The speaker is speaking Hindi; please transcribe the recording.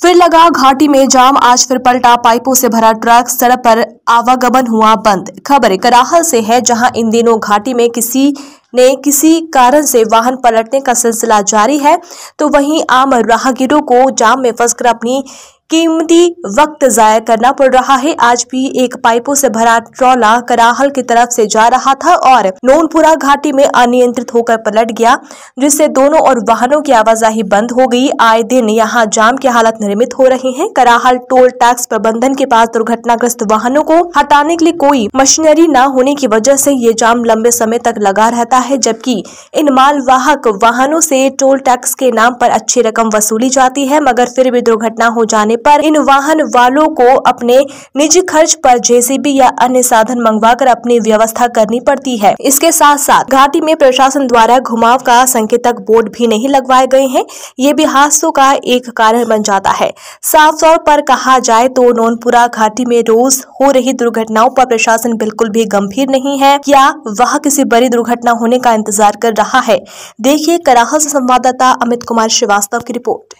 फिर लगा घाटी में जाम आज फिर पलटा पाइपों से भरा ट्रक सड़क पर आवागमन हुआ बंद खबर कराहल से है जहां इन दिनों घाटी में किसी ने किसी कारण से वाहन पलटने का सिलसिला जारी है तो वहीं आम राहगीरों को जाम में फंसकर अपनी कीमती वक्त जाया करना पड़ रहा है आज भी एक पाइपों से भरा ट्रॉला कराहल की तरफ से जा रहा था और नोनपुरा घाटी में अनियंत्रित होकर पलट गया जिससे दोनों और वाहनों की आवाजाही बंद हो गई आए दिन यहाँ जाम की हालत निर्मित हो रही है कराहल टोल टैक्स प्रबंधन के पास दुर्घटनाग्रस्त वाहनों को हटाने के लिए कोई मशीनरी न होने की वजह से ये जाम लंबे समय तक लगा रहता है जबकि इन मालवाहक वाहनों से टोल टैक्स के नाम पर अच्छी रकम वसूली जाती है मगर फिर भी दुर्घटना हो जाने पर इन वाहन वालों को अपने निजी खर्च पर जेसीबी या अन्य साधन मंगवाकर अपनी व्यवस्था करनी पड़ती है इसके साथ साथ घाटी में प्रशासन द्वारा घुमाव का संकेतक बोर्ड भी नहीं लगवाए गए हैं ये भी हादसों का एक कारण बन जाता है साफ तौर पर कहा जाए तो नोनपुरा घाटी में रोज हो रही दुर्घटनाओं पर प्रशासन बिल्कुल भी गंभीर नहीं है या वह किसी बड़ी दुर्घटना होने का इंतजार कर रहा है देखिए कराह संवाददाता अमित कुमार श्रीवास्तव की रिपोर्ट